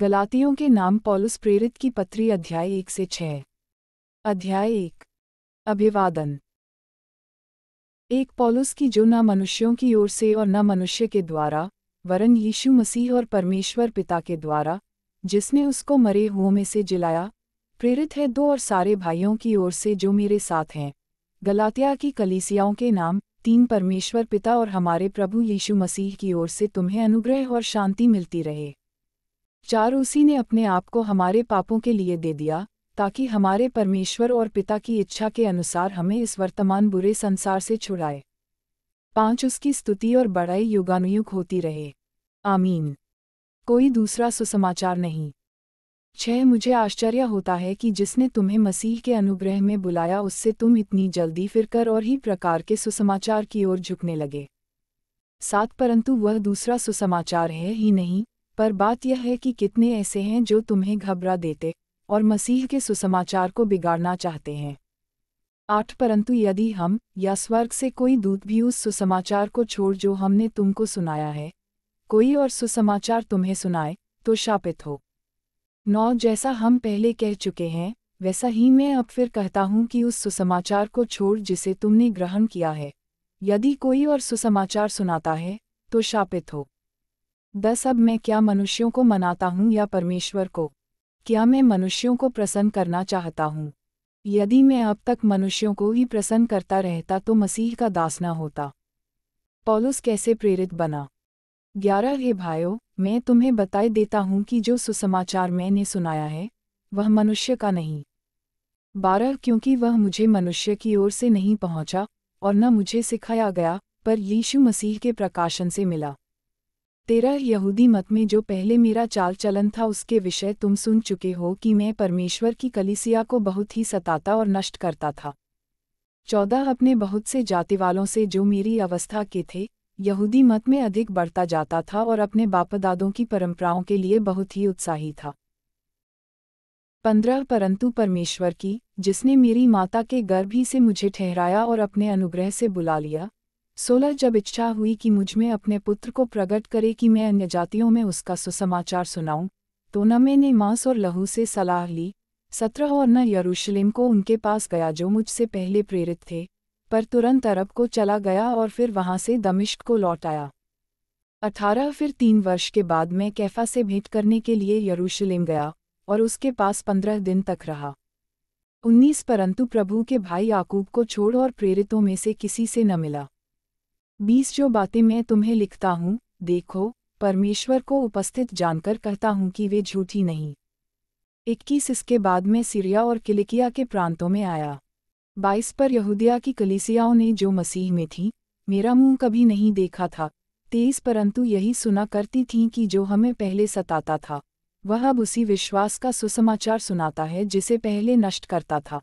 गलातियों के नाम पॉलुस प्रेरित की पत्री अध्याय एक से छः अध्याय एक अभिवादन एक पॉलुस की जो न मनुष्यों की ओर से और न मनुष्य के द्वारा वरन यीशु मसीह और परमेश्वर पिता के द्वारा जिसने उसको मरे हुओं में से जिलाया प्रेरित है दो और सारे भाइयों की ओर से जो मेरे साथ हैं गलातिया की कलीसियाओं के नाम तीन परमेश्वर पिता और हमारे प्रभु यीशु मसीह की ओर से तुम्हें अनुग्रह और शांति मिलती रहे चार उसी ने अपने आप को हमारे पापों के लिए दे दिया ताकि हमारे परमेश्वर और पिता की इच्छा के अनुसार हमें इस वर्तमान बुरे संसार से छुड़ाए पांच उसकी स्तुति और बड़ाई युगानुयुग होती रहे आमीन कोई दूसरा सुसमाचार नहीं छह मुझे आश्चर्य होता है कि जिसने तुम्हें मसीह के अनुग्रह में बुलाया उससे तुम इतनी जल्दी फिरकर और ही प्रकार के सुसमाचार की ओर झुकने लगे सात परंतु वह दूसरा सुसमाचार है ही नहीं पर बात यह है कि कितने ऐसे हैं जो तुम्हें घबरा देते और मसीह के सुसमाचार को बिगाड़ना चाहते हैं आठ परंतु यदि हम या स्वर्ग से कोई दूत भी उस सुसमाचार को छोड़ जो हमने तुमको सुनाया है कोई और सुसमाचार तुम्हें सुनाए तो शापित हो नौ जैसा हम पहले कह चुके हैं वैसा ही मैं अब फिर कहता हूं कि उस सुसमाचार को छोड़ जिसे तुमने ग्रहण किया है यदि कोई और सुसमाचार सुनाता है तो शापित हो दस अब मैं क्या मनुष्यों को मनाता हूँ या परमेश्वर को क्या मैं मनुष्यों को प्रसन्न करना चाहता हूँ यदि मैं अब तक मनुष्यों को ही प्रसन्न करता रहता तो मसीह का दास ना होता पॉलुस कैसे प्रेरित बना ग्यारह हे भाइयों मैं तुम्हें बताए देता हूँ कि जो सुसमाचार मैंने सुनाया है वह मनुष्य का नहीं बारह क्योंकि वह मुझे मनुष्य की ओर से नहीं पहुँचा और न मुझे सिखाया गया पर यीशु मसीह के प्रकाशन से मिला तेरह यहूदी मत में जो पहले मेरा चाल चलन था उसके विषय तुम सुन चुके हो कि मैं परमेश्वर की कलिसिया को बहुत ही सताता और नष्ट करता था चौदह अपने बहुत से जाति वालों से जो मेरी अवस्था के थे यहूदी मत में अधिक बढ़ता जाता था और अपने बापदादों की परंपराओं के लिए बहुत ही उत्साही था पंद्रह परंतु परमेश्वर की जिसने मेरी माता के गर्भ ही से मुझे ठहराया और अपने अनुग्रह से बुला लिया सोलह जब इच्छा हुई कि मुझमें अपने पुत्र को प्रकट करे कि मैं अन्य जातियों में उसका सुसमाचार सुनाऊं तो न मैंने मांस और लहू से सलाह ली सत्रह और न यरूशलेम को उनके पास गया जो मुझसे पहले प्रेरित थे पर तुरंत अरब को चला गया और फिर वहां से दमिश्क को लौट आया अठारह फिर तीन वर्ष के बाद मैं कैफा से भेंट करने के लिए यरूशलेम गया और उसके पास पंद्रह दिन तक रहा उन्नीस परंतु प्रभु के भाई याकूब को छोड़ और प्रेरितों में से किसी से न मिला बीस जो बातें मैं तुम्हें लिखता हूँ देखो परमेश्वर को उपस्थित जानकर कहता हूँ कि वे झूठी नहीं इक्कीस इसके बाद मैं सीरिया और किलिकिया के प्रांतों में आया बाईस पर यहूदिया की कलिसियाओं ने जो मसीह में थी मेरा मुंह कभी नहीं देखा था तेईस परंतु यही सुना करती थीं कि जो हमें पहले सताता था वह अब उसी विश्वास का सुसमाचार सुनाता है जिसे पहले नष्ट करता था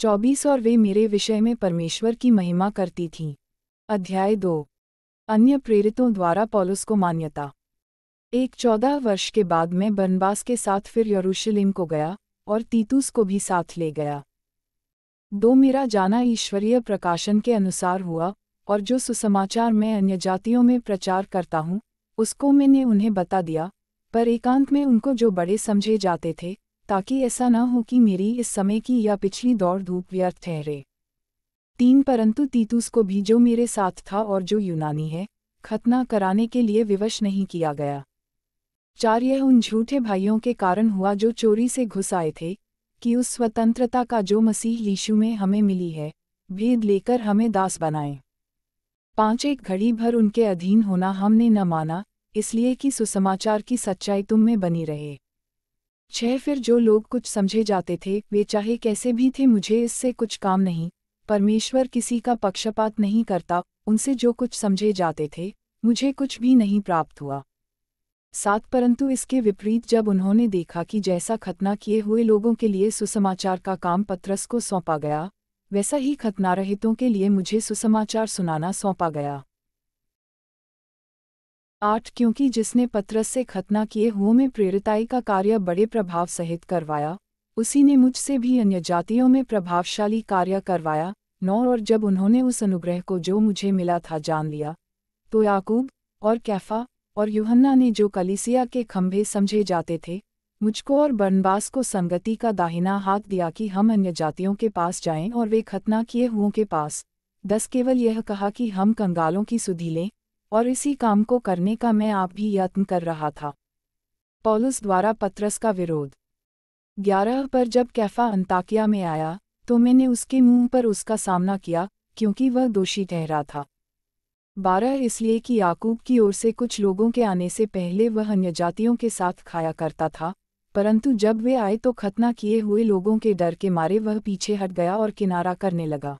चौबीस और वे मेरे विषय में परमेश्वर की महिमा करती थीं अध्याय दो अन्य प्रेरितों द्वारा पॉलुस को मान्यता एक चौदह वर्ष के बाद मैं बनबास के साथ फिर यरूशलेम को गया और तीतूस को भी साथ ले गया दो मेरा जाना ईश्वरीय प्रकाशन के अनुसार हुआ और जो सुसमाचार मैं अन्य जातियों में प्रचार करता हूँ उसको मैंने उन्हें बता दिया पर एकांत में उनको जो बड़े समझे जाते थे ताकि ऐसा न हो कि मेरी इस समय की या पिछली दौड़ धूप व्यर्थ ठहरे तीन परंतु तीतूस को भी जो मेरे साथ था और जो यूनानी है खतना कराने के लिए विवश नहीं किया गया चार यह उन झूठे भाइयों के कारण हुआ जो चोरी से घुस आए थे कि उस स्वतंत्रता का जो मसीह यीशु में हमें मिली है भेद लेकर हमें दास बनाए पांच एक घड़ी भर उनके अधीन होना हमने न माना इसलिए कि सुसमाचार की सच्चाई तुम में बनी रहे छह फिर जो लोग कुछ समझे जाते थे वे चाहे कैसे भी थे मुझे इससे कुछ काम नहीं परमेश्वर किसी का पक्षपात नहीं करता उनसे जो कुछ समझे जाते थे मुझे कुछ भी नहीं प्राप्त हुआ साथ परंतु इसके विपरीत जब उन्होंने देखा कि जैसा खतना किए हुए लोगों के लिए सुसमाचार का काम पत्रस को सौंपा गया वैसा ही खतनारहितों के लिए मुझे सुसमाचार सुनाना सौंपा गया आठ क्योंकि जिसने पत्रस से खतना किए हुओं में प्रेरिताई का कार्य बड़े प्रभाव सहित करवाया उसी ने मुझसे भी अन्य जातियों में प्रभावशाली कार्य करवाया नौ और जब उन्होंने उस अनुग्रह को जो मुझे मिला था जान लिया तो याकूब और कैफा और युहन्ना ने जो कलिसिया के खंभे समझे जाते थे मुझको और बर्नबास को संगति का दाहिना हाथ दिया कि हम अन्य जातियों के पास जाएं और वे खतना किए हुओं के पास दस केवल यह कहा कि हम कंगालों की सुधी लें और इसी काम को करने का मैं आप भी यत्न कर रहा था पॉलुस द्वारा पत्रस का विरोध ग्यारह पर जब कैफा अंताकिया में आया तो मैंने उसके मुंह पर उसका सामना किया क्योंकि वह दोषी ठहरा था बारह इसलिए कि याकूब की ओर से कुछ लोगों के आने से पहले वह अन्यजातियों के साथ खाया करता था परंतु जब वे आए तो खतना किए हुए लोगों के डर के मारे वह पीछे हट गया और किनारा करने लगा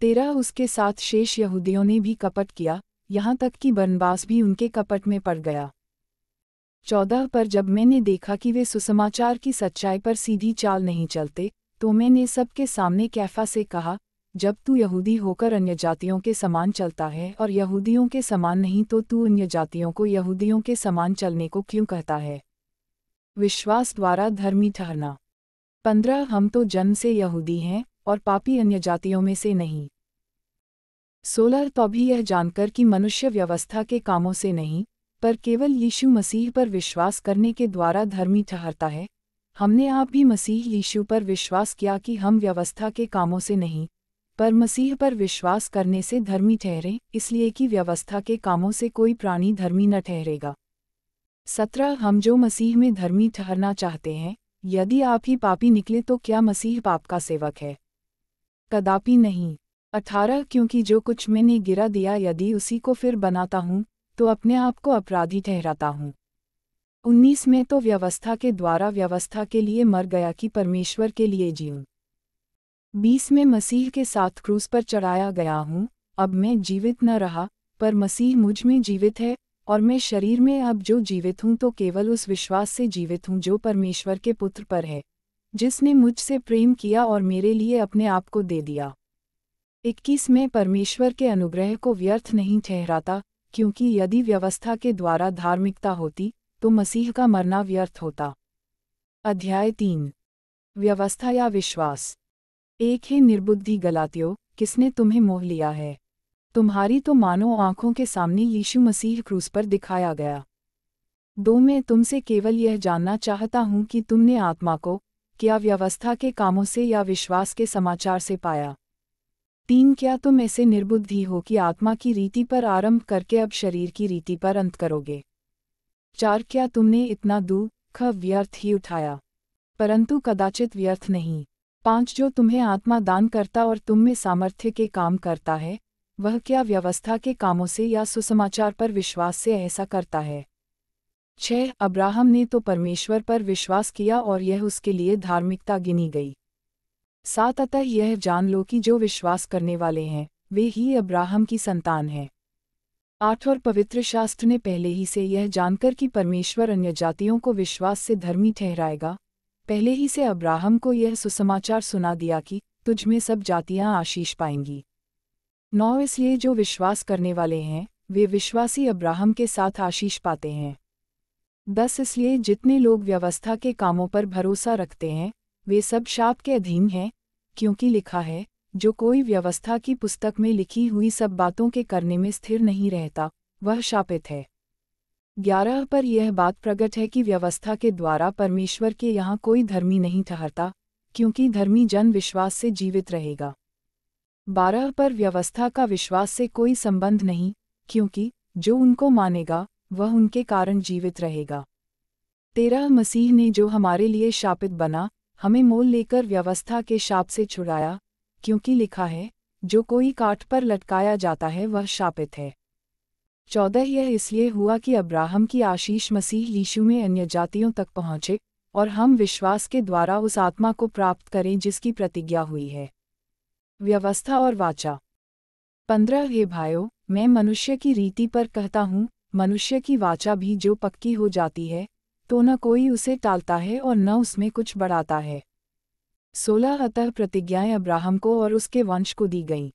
तेरह उसके साथ शेष यहूदियों ने भी कपट किया यहाँ तक कि बनबास भी उनके कपट में पड़ गया चौदह पर जब मैंने देखा कि वे सुसमाचार की सच्चाई पर सीधी चाल नहीं चलते तो मैंने सबके सामने कैफा से कहा जब तू यहूदी होकर अन्य जातियों के समान चलता है और यहूदियों के समान नहीं तो तू अन्य जातियों को यहूदियों के समान चलने को क्यों कहता है विश्वास द्वारा धर्मी ठहरना पंद्रह हम तो जन्म से यहूदी हैं और पापी अन्य जातियों में से नहीं सोलह तो भी यह जानकर कि मनुष्य व्यवस्था के कामों से नहीं पर केवल यीशु मसीह पर विश्वास करने के द्वारा धर्मी ठहरता है हमने आप भी मसीह यीशु पर विश्वास किया कि हम व्यवस्था के कामों से नहीं पर मसीह पर विश्वास करने से धर्मी ठहरे इसलिए कि व्यवस्था के कामों से कोई प्राणी धर्मी न ठहरेगा सत्रह हम जो मसीह में धर्मी ठहरना चाहते हैं यदि आप ही पापी निकले तो क्या मसीह पाप का सेवक है कदापि नहीं अठारह क्योंकि जो कुछ मैंने गिरा दिया यदि उसी को फिर बनाता हूँ तो अपने आप को अपराधी ठहराता हूँ उन्नीस में तो व्यवस्था के द्वारा व्यवस्था के लिए मर गया कि परमेश्वर के लिए जीऊँ बीस में मसीह के साथ क्रूस पर चढ़ाया गया हूँ अब मैं जीवित न रहा पर मसीह मुझ में जीवित है और मैं शरीर में अब जो जीवित हूँ तो केवल उस विश्वास से जीवित हूँ जो परमेश्वर के पुत्र पर है जिसने मुझसे प्रेम किया और मेरे लिए अपने आप को दे दिया इक्कीस में परमेश्वर के अनुग्रह को व्यर्थ नहीं ठहराता क्योंकि यदि व्यवस्था के द्वारा धार्मिकता होती तो मसीह का मरना व्यर्थ होता अध्याय तीन व्यवस्था या विश्वास एक ही निर्बुद्धि गलातियों किसने तुम्हें मोह लिया है तुम्हारी तो मानो आंखों के सामने यीशु मसीह क्रूस पर दिखाया गया दो मैं तुमसे केवल यह जानना चाहता हूं कि तुमने आत्मा को क्या व्यवस्था के कामों से या विश्वास के समाचार से पाया तीन क्या तुम ऐसे निर्बुद्धि हो कि आत्मा की रीति पर आरंभ करके अब शरीर की रीति पर अंत करोगे चार क्या तुमने इतना दुख व्यर्थ ही उठाया परंतु कदाचित व्यर्थ नहीं पांच जो तुम्हें आत्मा दान करता और तुम में सामर्थ्य के काम करता है वह क्या व्यवस्था के कामों से या सुसमाचार पर विश्वास से ऐसा करता है छह अब्राहम ने तो परमेश्वर पर विश्वास किया और यह उसके लिए धार्मिकता गिनी गई सात अतः यह जान लो कि जो विश्वास करने वाले हैं वे ही अब्राहम की संतान हैं आठ और पवित्र शास्त्र ने पहले ही से यह जानकर कि परमेश्वर अन्य जातियों को विश्वास से धर्मी ठहराएगा पहले ही से अब्राहम को यह सुसमाचार सुना दिया कि तुझ में सब जातियां आशीष पाएंगी नौ इसलिए जो विश्वास करने वाले हैं वे विश्वासी अब्राहम के साथ आशीष पाते हैं दस इसलिए जितने लोग व्यवस्था के कामों पर भरोसा रखते हैं वे सब शाप के अधीन हैं क्योंकि लिखा है जो कोई व्यवस्था की पुस्तक में लिखी हुई सब बातों के करने में स्थिर नहीं रहता वह शापित है ग्यारह पर यह बात प्रकट है कि व्यवस्था के द्वारा परमेश्वर के यहाँ कोई धर्मी नहीं ठहरता क्योंकि धर्मी जन विश्वास से जीवित रहेगा बारह पर व्यवस्था का विश्वास से कोई संबंध नहीं क्योंकि जो उनको मानेगा वह उनके कारण जीवित रहेगा तेरह मसीह ने जो हमारे लिए शापित बना हमें मोल लेकर व्यवस्था के शाप से छुड़ाया क्योंकि लिखा है जो कोई काट पर लटकाया जाता है वह शापित है चौदह यह इसलिए हुआ कि अब्राहम की आशीष मसीह लीशु में अन्य जातियों तक पहुँचे और हम विश्वास के द्वारा उस आत्मा को प्राप्त करें जिसकी प्रतिज्ञा हुई है व्यवस्था और वाचा पंद्रह हे भाइयों मैं मनुष्य की रीति पर कहता हूँ मनुष्य की वाचा भी जो पक्की हो जाती है तो न कोई उसे टालता है और न उसमें कुछ बढ़ाता है सोलह अतः प्रतिज्ञाएं अब्राहम को और उसके वंश को दी गईं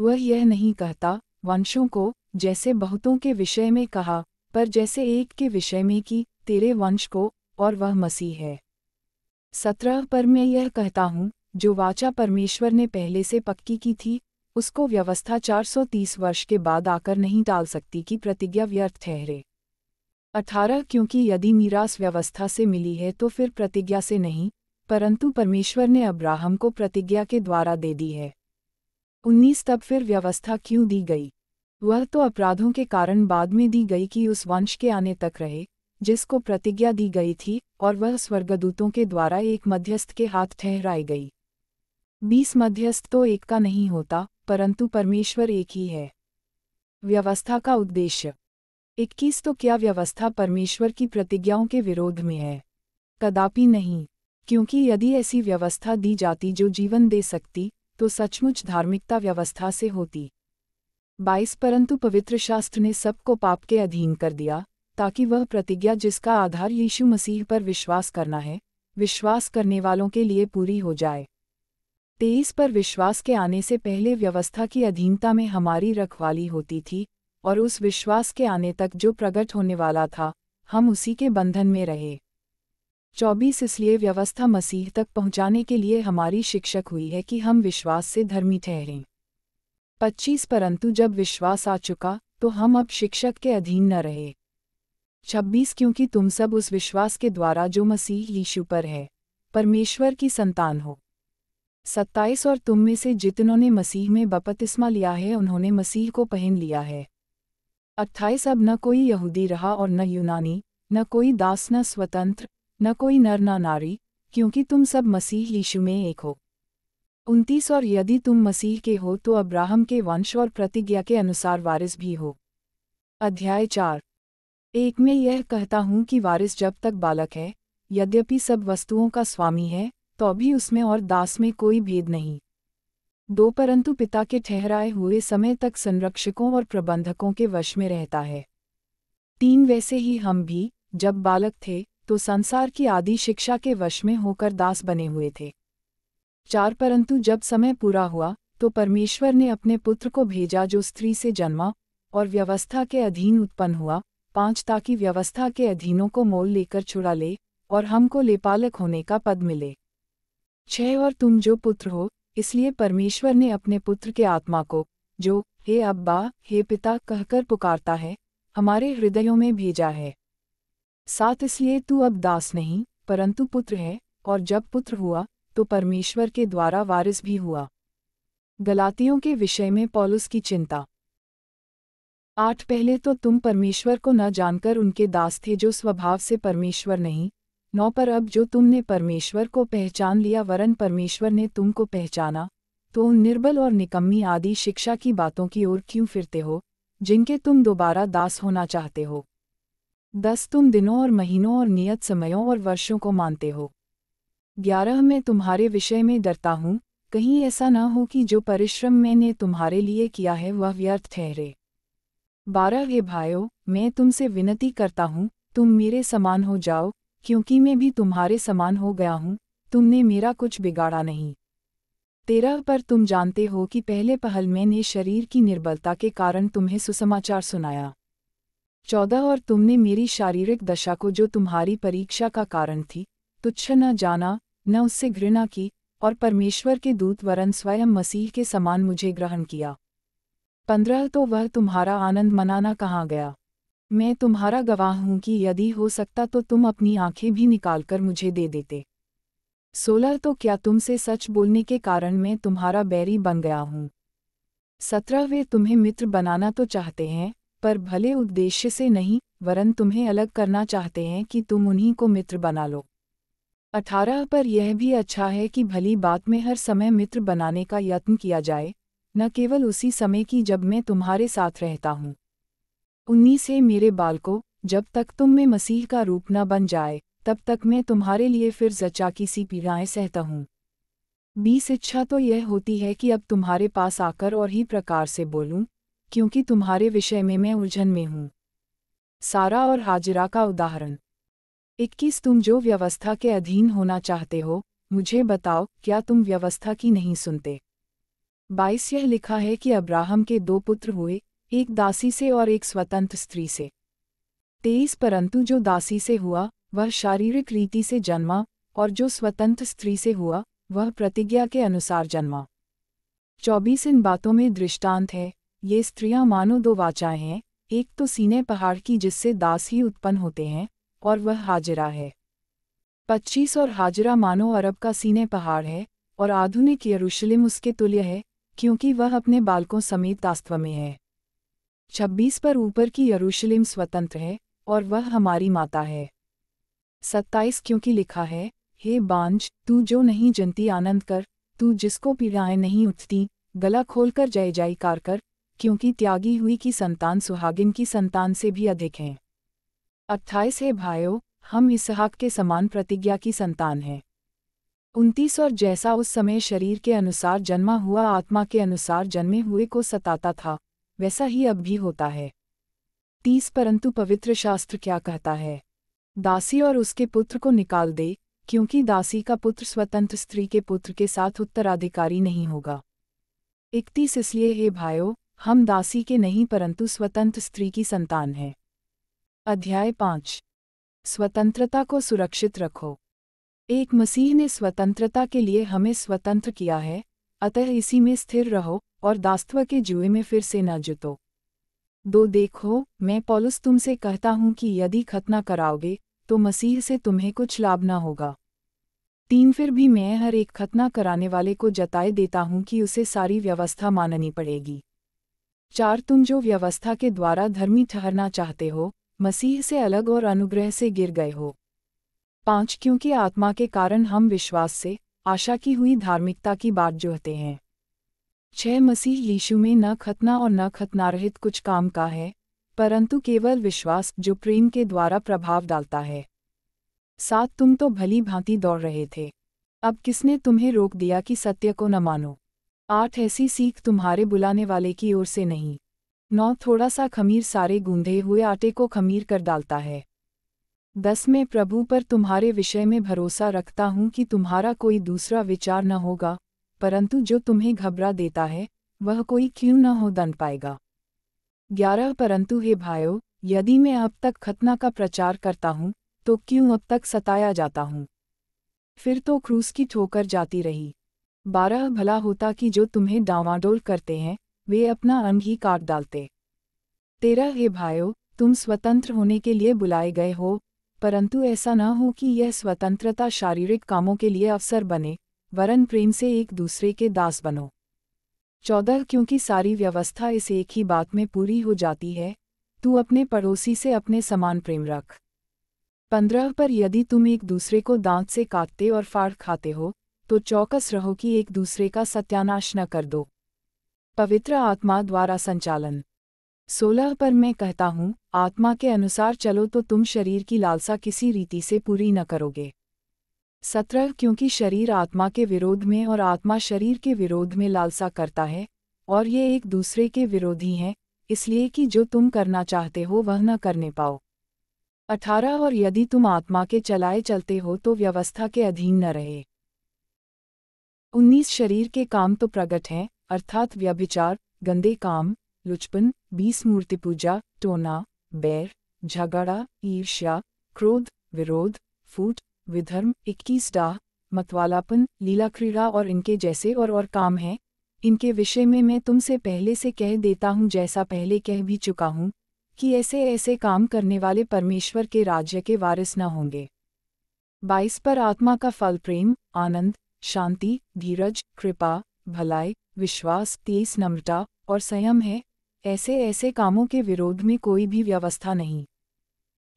वह यह नहीं कहता वंशों को जैसे बहुतों के विषय में कहा पर जैसे एक के विषय में कि तेरे वंश को और वह मसीह है सत्रह पर मैं यह कहता हूँ जो वाचा परमेश्वर ने पहले से पक्की की थी उसको व्यवस्था 430 वर्ष के बाद आकर नहीं टाल सकती कि प्रतिज्ञा व्यर्थ ठहरे अठारह क्योंकि यदि मीरास व्यवस्था से मिली है तो फिर प्रतिज्ञा से नहीं परंतु परमेश्वर ने अब्राहम को प्रतिज्ञा के द्वारा दे दी है उन्नीस तब फिर व्यवस्था क्यों दी गई वह तो अपराधों के कारण बाद में दी गई कि उस वंश के आने तक रहे जिसको प्रतिज्ञा दी गई थी और वह स्वर्गदूतों के द्वारा एक मध्यस्थ के हाथ ठहराई गई बीस मध्यस्थ तो एक का नहीं होता परंतु परमेश्वर एक ही है व्यवस्था का उद्देश्य इक्कीस तो क्या व्यवस्था परमेश्वर की प्रतिज्ञाओं के विरोध में है कदापि नहीं क्योंकि यदि ऐसी व्यवस्था दी जाती जो जीवन दे सकती तो सचमुच धार्मिकता व्यवस्था से होती बाईस परंतु पवित्र शास्त्र ने सबको पाप के अधीन कर दिया ताकि वह प्रतिज्ञा जिसका आधार यीशु मसीह पर विश्वास करना है विश्वास करने वालों के लिए पूरी हो जाए तेईस पर विश्वास के आने से पहले व्यवस्था की अधीनता में हमारी रखवाली होती थी और उस विश्वास के आने तक जो प्रकट होने वाला था हम उसी के बंधन में रहे चौबीस इसलिए व्यवस्था मसीह तक पहुंचाने के लिए हमारी शिक्षक हुई है कि हम विश्वास से धर्मी ठहरें पच्चीस परंतु जब विश्वास आ चुका तो हम अब शिक्षक के अधीन न रहे छब्बीस क्योंकि तुम सब उस विश्वास के द्वारा जो मसीह यीशु पर है परमेश्वर की संतान हो सत्ताईस और तुम में से जितनों ने मसीह में बपतिस्मा लिया है उन्होंने मसीह को पहन लिया है अट्ठाईस अब न कोई यहूदी रहा और न यूनानी न कोई दास न स्वतंत्र न कोई नर न नारी क्योंकि तुम सब मसीह यीशु में एक हो उनतीस और यदि तुम मसीह के हो तो अब्राहम के वंश और प्रतिज्ञा के अनुसार वारिस भी हो अध्याय चार एक में यह कहता हूँ कि वारिस जब तक बालक है यद्यपि सब वस्तुओं का स्वामी है तो भी उसमें और दास में कोई भेद नहीं दो परंतु पिता के ठहराए हुए समय तक संरक्षकों और प्रबंधकों के वश में रहता है तीन वैसे ही हम भी जब बालक थे तो संसार की आदि शिक्षा के वश में होकर दास बने हुए थे चार परंतु जब समय पूरा हुआ तो परमेश्वर ने अपने पुत्र को भेजा जो स्त्री से जन्मा और व्यवस्था के अधीन उत्पन्न हुआ पांच ताकि व्यवस्था के अधीनों को मोल लेकर छुड़ा ले और हमको लेपालक होने का पद मिले छह और तुम जो पुत्र हो इसलिए परमेश्वर ने अपने पुत्र के आत्मा को जो हे अब्बा हे पिता कहकर पुकारता है हमारे हृदयों में भेजा है साथ इसलिए तू अब दास नहीं परंतु पुत्र है और जब पुत्र हुआ तो परमेश्वर के द्वारा वारिस भी हुआ गलातियों के विषय में पॉलुस की चिंता आठ पहले तो तुम परमेश्वर को न जानकर उनके दास थे जो स्वभाव से परमेश्वर नहीं नौ पर अब जो तुमने परमेश्वर को पहचान लिया वरन परमेश्वर ने तुमको पहचाना तो उन निर्बल और निकम्मी आदि शिक्षा की बातों की ओर क्यों फिरते हो जिनके तुम दोबारा दास होना चाहते हो दस तुम दिनों और महीनों और नियत समयों और वर्षों को मानते हो ग्यारह मैं तुम्हारे विषय में डरता हूँ कहीं ऐसा न हो कि जो परिश्रम मैंने तुम्हारे लिए किया है वह व्यर्थ ठहरे बारह हे भाइयों मैं तुमसे विनती करता हूँ तुम मेरे समान हो जाओ क्योंकि मैं भी तुम्हारे समान हो गया हूँ तुमने मेरा कुछ बिगाड़ा नहीं तेरह पर तुम जानते हो कि पहले पहल मैंने शरीर की निर्बलता के कारण तुम्हें सुसमाचार सुनाया चौदह और तुमने मेरी शारीरिक दशा को जो तुम्हारी परीक्षा का कारण थी तुच्छ न जाना न उससे घृणा की और परमेश्वर के दूत वरन स्वयं मसीह के समान मुझे ग्रहण किया पंद्रह तो वह तुम्हारा आनंद मनाना कहाँ गया मैं तुम्हारा गवाह हूं कि यदि हो सकता तो तुम अपनी आंखें भी निकालकर मुझे दे देते सोलह तो क्या तुमसे सच बोलने के कारण मैं तुम्हारा बैरी बन गया हूं सत्रह वे तुम्हें मित्र बनाना तो चाहते हैं पर भले उद्देश्य से नहीं वरन तुम्हें अलग करना चाहते हैं कि तुम उन्हीं को मित्र बना लो अठारह पर यह भी अच्छा है कि भली बात में हर समय मित्र बनाने का यत्न किया जाए न केवल उसी समय की जब मैं तुम्हारे साथ रहता हूँ उन्नीस से मेरे बालको जब तक तुम में मसीह का रूप न बन जाए तब तक मैं तुम्हारे लिए फिर जचा की सी पीड़ाएँ सहता हूँ बीस इच्छा तो यह होती है कि अब तुम्हारे पास आकर और ही प्रकार से बोलूं, क्योंकि तुम्हारे विषय में मैं उलझन में हूँ सारा और हाजिरा का उदाहरण इक्कीस तुम जो व्यवस्था के अधीन होना चाहते हो मुझे बताओ क्या तुम व्यवस्था की नहीं सुनते बाईस यह लिखा है कि अब्राहम के दो पुत्र हुए एक दासी से और एक स्वतंत्र स्त्री से तेईस परंतु जो दासी से हुआ वह शारीरिक रीति से जन्मा और जो स्वतंत्र स्त्री से हुआ वह प्रतिज्ञा के अनुसार जन्मा चौबीस इन बातों में दृष्टांत है ये स्त्रियां मानो दो वाचाएं हैं एक तो सीने पहाड़ की जिससे दास ही उत्पन्न होते हैं और वह हाजिरा है पच्चीस और हाजिरा मानो अरब का सीने पहाड़ है और आधुनिक यरूशलिम उसके तुल्य है क्योंकि वह अपने बालकों समेत दास्तव में है छब्बीस पर ऊपर की यरूशलेम स्वतंत्र है और वह हमारी माता है सत्ताईस क्योंकि लिखा है हे बांझ तू जो नहीं जनती आनंद कर तू जिसको पीड़ाएं नहीं उठती गला खोलकर जय जयकार कर क्योंकि त्यागी हुई की संतान सुहागिन की संतान से भी अधिक हैं अट्ठाईस है भाइयों हम इसहाक के समान प्रतिज्ञा की संतान हैं उनतीस और जैसा उस समय शरीर के अनुसार जन्मा हुआ आत्मा के अनुसार जन्मे हुए को सताता था वैसा ही अब भी होता है तीस परंतु पवित्र शास्त्र क्या कहता है दासी और उसके पुत्र को निकाल दे क्योंकि दासी का पुत्र स्वतंत्र स्त्री के पुत्र के साथ उत्तराधिकारी नहीं होगा इकतीस इसलिए हे भाइयो हम दासी के नहीं परंतु स्वतंत्र स्त्री की संतान हैं अध्याय पाँच स्वतंत्रता को सुरक्षित रखो एक मसीह ने स्वतंत्रता के लिए हमें स्वतंत्र किया है अतः इसी में स्थिर रहो और दास्तव के जुए में फिर से न जुतो दो देखो मैं पॉलुस तुमसे कहता हूं कि यदि खतना कराओगे तो मसीह से तुम्हें कुछ लाभ न होगा तीन फिर भी मैं हर एक खतना कराने वाले को जताए देता हूं कि उसे सारी व्यवस्था माननी पड़ेगी चार तुम जो व्यवस्था के द्वारा धर्मी ठहरना चाहते हो मसीह से अलग और अनुग्रह से गिर गए हो पांच क्योंकि आत्मा के कारण हम विश्वास से आशा की हुई धार्मिकता की बात जोहते हैं छह मसीह यीशु में न खतना और न खतनारहित कुछ काम का है परंतु केवल विश्वास जो प्रेम के द्वारा प्रभाव डालता है साथ तुम तो भली भांति दौड़ रहे थे अब किसने तुम्हें रोक दिया कि सत्य को न मानो आठ ऐसी सीख तुम्हारे बुलाने वाले की ओर से नहीं नौ थोड़ा सा खमीर सारे गूंधे हुए आटे को खमीर कर डालता है दस में प्रभु पर तुम्हारे विषय में भरोसा रखता हूँ कि तुम्हारा कोई दूसरा विचार न होगा परंतु जो तुम्हें घबरा देता है वह कोई क्यों न हो दन पाएगा ग्यारह परंतु हे भाइयों यदि मैं अब तक खतना का प्रचार करता हूँ तो क्यों अब तक सताया जाता हूँ फिर तो क्रूस की ठोकर जाती रही बारह भला होता कि जो तुम्हें डावाडोल करते हैं वे अपना अंग ही काट डालते तेरह हे भाइयों तुम स्वतंत्र होने के लिए बुलाए गए हो परंतु ऐसा न हो कि यह स्वतंत्रता शारीरिक कामों के लिए अवसर बने वरन प्रेम से एक दूसरे के दास बनो चौदह क्योंकि सारी व्यवस्था इस एक ही बात में पूरी हो जाती है तू अपने पड़ोसी से अपने समान प्रेम रख पंद्रह पर यदि तुम एक दूसरे को दांत से काटते और फाड़ खाते हो तो चौकस रहो कि एक दूसरे का सत्यानाश न कर दो पवित्र आत्मा द्वारा संचालन सोलह पर मैं कहता हूँ आत्मा के अनुसार चलो तो तुम शरीर की लालसा किसी रीति से पूरी न करोगे सत्रह क्योंकि शरीर आत्मा के विरोध में और आत्मा शरीर के विरोध में लालसा करता है और ये एक दूसरे के विरोधी हैं इसलिए कि जो तुम करना चाहते हो वह न करने पाओ अठारह और यदि तुम आत्मा के चलाए चलते हो तो व्यवस्था के अधीन न रहे उन्नीस शरीर के काम तो प्रगट हैं अर्थात व्यभिचार गंदे काम लुचपन बीस मूर्ति पूजा टोना बैर झगड़ा ईर्ष्या क्रोध विरोध फूट विधर्म इक्कीस डाह मतवालापन लीला क्रीड़ा और इनके जैसे और और काम हैं इनके विषय में मैं तुमसे पहले से कह देता हूँ जैसा पहले कह भी चुका हूँ कि ऐसे ऐसे काम करने वाले परमेश्वर के राज्य के वारिस न होंगे बाईस पर आत्मा का फल प्रेम आनंद शांति धीरज कृपा भलाई विश्वास तेईस नम्रता और संयम है ऐसे ऐसे कामों के विरोध में कोई भी व्यवस्था नहीं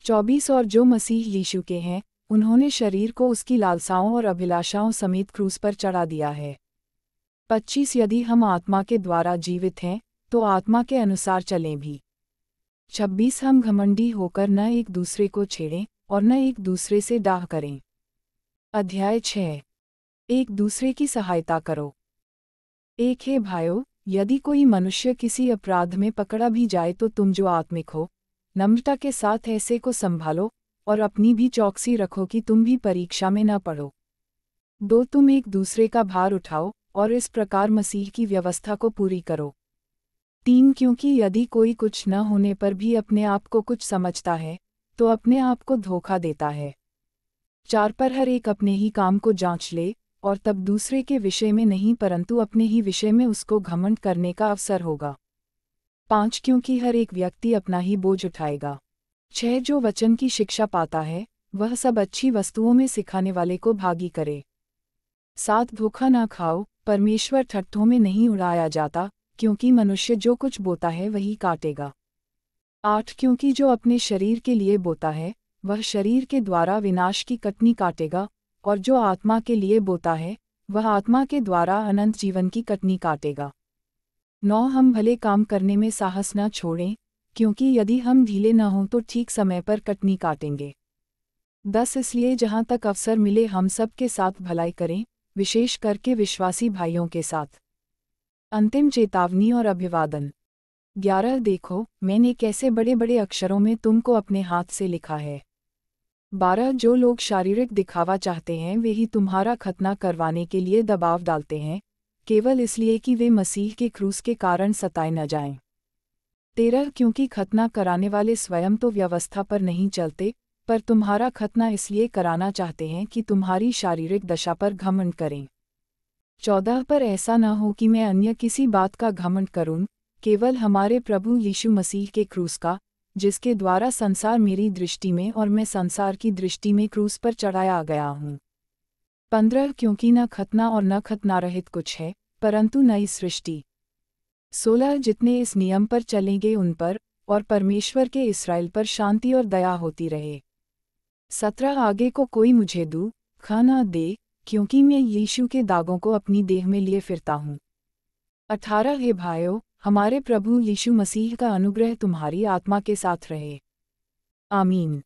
चौबीस और जो मसीह यीशु के हैं उन्होंने शरीर को उसकी लालसाओं और अभिलाषाओं समेत क्रूस पर चढ़ा दिया है पच्चीस यदि हम आत्मा के द्वारा जीवित हैं तो आत्मा के अनुसार चलें भी छब्बीस हम घमंडी होकर न एक दूसरे को छेड़ें और न एक दूसरे से डाह करें अध्याय छ एक दूसरे की सहायता करो एक हे भाइयों यदि कोई मनुष्य किसी अपराध में पकड़ा भी जाए तो तुम जो आत्मिक हो नम्रता के साथ ऐसे को संभालो और अपनी भी चौकसी रखो कि तुम भी परीक्षा में न पढ़ो दो तुम एक दूसरे का भार उठाओ और इस प्रकार मसीह की व्यवस्था को पूरी करो तीन क्योंकि यदि कोई कुछ न होने पर भी अपने आप को कुछ समझता है तो अपने आप को धोखा देता है चार पर हर एक अपने ही काम को जांच ले और तब दूसरे के विषय में नहीं परंतु अपने ही विषय में उसको घमंड करने का अवसर होगा पाँच क्योंकि हर एक व्यक्ति अपना ही बोझ उठाएगा छह जो वचन की शिक्षा पाता है वह सब अच्छी वस्तुओं में सिखाने वाले को भागी करे सात भूखा ना खाओ परमेश्वर ठट्ठों में नहीं उड़ाया जाता क्योंकि मनुष्य जो कुछ बोता है वही काटेगा आठ क्योंकि जो अपने शरीर के लिए बोता है वह शरीर के द्वारा विनाश की कटनी काटेगा और जो आत्मा के लिए बोता है वह आत्मा के द्वारा अनंत जीवन की कटनी काटेगा नौ हम भले काम करने में साहस न छोड़ें क्योंकि यदि हम ढीले न हों तो ठीक समय पर कटनी काटेंगे दस इसलिए जहां तक अवसर मिले हम सब के साथ भलाई करें विशेष करके विश्वासी भाइयों के साथ अंतिम चेतावनी और अभिवादन ग्यारह देखो मैंने कैसे बड़े बड़े अक्षरों में तुमको अपने हाथ से लिखा है बारह जो लोग शारीरिक दिखावा चाहते हैं वे ही तुम्हारा खतना करवाने के लिए दबाव डालते हैं केवल इसलिए कि वे मसीह के क्रूस के कारण सताए न जाएं। तेरह क्योंकि खतना कराने वाले स्वयं तो व्यवस्था पर नहीं चलते पर तुम्हारा खतना इसलिए कराना चाहते हैं कि तुम्हारी शारीरिक दशा पर घमंड करें चौदह पर ऐसा न हो कि मैं अन्य किसी बात का घमंड करूं केवल हमारे प्रभु यीशु मसीह के क्रूस का जिसके द्वारा संसार मेरी दृष्टि में और मैं संसार की दृष्टि में क्रूस पर चढ़ाया गया हूँ पंद्रह क्योंकि न खतना और न खतना रहित कुछ है परंतु नई सृष्टि सोलह जितने इस नियम पर चलेंगे उन पर और परमेश्वर के इसराइल पर शांति और दया होती रहे सत्रह आगे को कोई मुझे दू खाना दे क्योंकि मैं यीशु के दागों को अपनी देह में लिए फिरता हूँ अठारह हे भाइयों हमारे प्रभु यीशु मसीह का अनुग्रह तुम्हारी आत्मा के साथ रहे आमीन